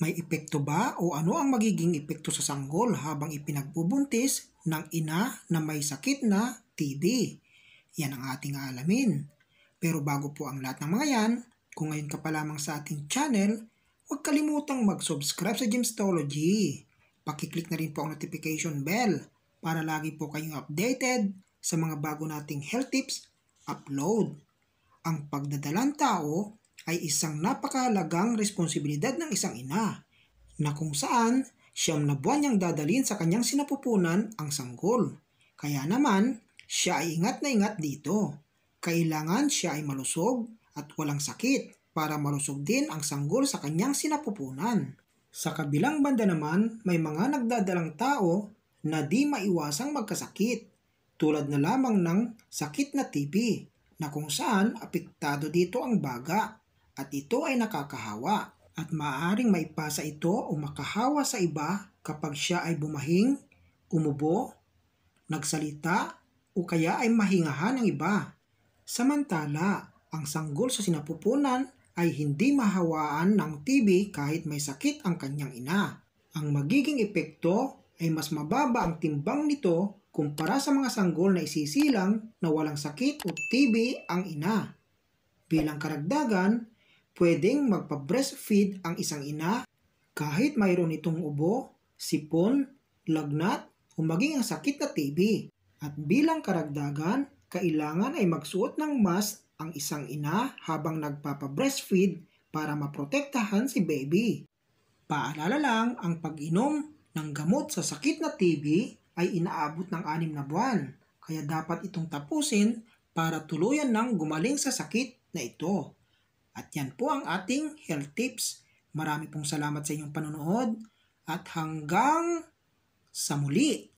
May epekto ba o ano ang magiging epekto sa sanggol habang ipinagbubuntis ng ina na may sakit na TB? Yan ang ating alamin. Pero bago po ang lahat ng mga yan, kung ngayon ka pa lamang sa ating channel, huwag kalimutang mag-subscribe sa Gemstology. Pakiclick na rin po ang notification bell para lagi po kayong updated sa mga bago nating health tips upload. Ang pagdadalang tao ay isang napakalagang responsibilidad ng isang ina na kung saan siyam na buwan niyang dadalin sa kanyang sinapupunan ang sanggol. Kaya naman, siya ay ingat na ingat dito. Kailangan siya ay malusog at walang sakit para malusog din ang sanggol sa kanyang sinapupunan. Sa kabilang banda naman, may mga nagdadalang tao na di maiwasang magkasakit tulad na lamang ng sakit na TB na kung saan apektado dito ang baga at ito ay nakakahawa at maaring maipasa ito o makahawa sa iba kapag siya ay bumahing, umubo, nagsalita o kaya ay mahingahan ng iba. Samantala, ang sanggol sa sinapupunan ay hindi mahawaan ng TB kahit may sakit ang kanyang ina. Ang magiging epekto ay mas mababa ang timbang nito kumpara sa mga sanggol na isisilang na walang sakit o TB ang ina. Bilang karagdagan, Pwedeng magpa-breastfeed ang isang ina kahit mayroon itong ubo, sipon, lagnat o maging ang sakit na TB. At bilang karagdagan, kailangan ay magsuot ng mask ang isang ina habang nagpapa-breastfeed para maprotektahan si baby. Paalala lang, ang pag-inom ng gamot sa sakit na TB ay inaabot ng anim na buwan, kaya dapat itong tapusin para tuluyan ng gumaling sa sakit na ito. At yan po ang ating health tips. Marami pong salamat sa inyong panonood at hanggang sa muli.